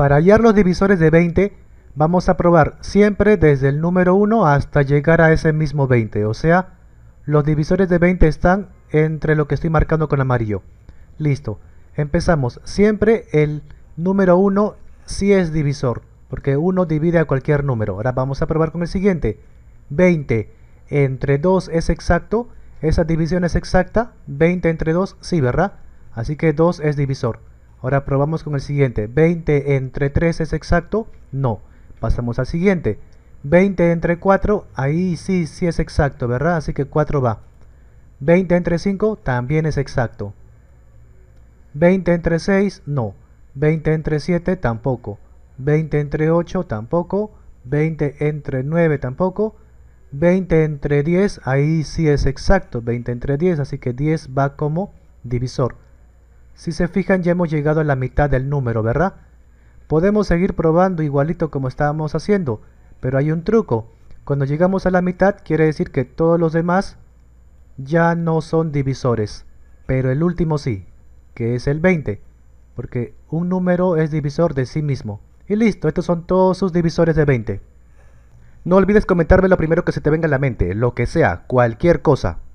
Para hallar los divisores de 20, vamos a probar siempre desde el número 1 hasta llegar a ese mismo 20. O sea, los divisores de 20 están entre lo que estoy marcando con amarillo. Listo. Empezamos. Siempre el número 1 sí es divisor, porque 1 divide a cualquier número. Ahora vamos a probar con el siguiente. 20 entre 2 es exacto. Esa división es exacta. 20 entre 2, sí, ¿verdad? Así que 2 es divisor. Ahora probamos con el siguiente. ¿20 entre 3 es exacto? No. Pasamos al siguiente. 20 entre 4, ahí sí, sí es exacto, ¿verdad? Así que 4 va. 20 entre 5 también es exacto. 20 entre 6, no. 20 entre 7 tampoco. 20 entre 8 tampoco. 20 entre 9 tampoco. 20 entre 10, ahí sí es exacto. 20 entre 10, así que 10 va como divisor. Si se fijan ya hemos llegado a la mitad del número, ¿verdad? Podemos seguir probando igualito como estábamos haciendo, pero hay un truco. Cuando llegamos a la mitad quiere decir que todos los demás ya no son divisores, pero el último sí, que es el 20, porque un número es divisor de sí mismo. Y listo, estos son todos sus divisores de 20. No olvides comentarme lo primero que se te venga a la mente, lo que sea, cualquier cosa.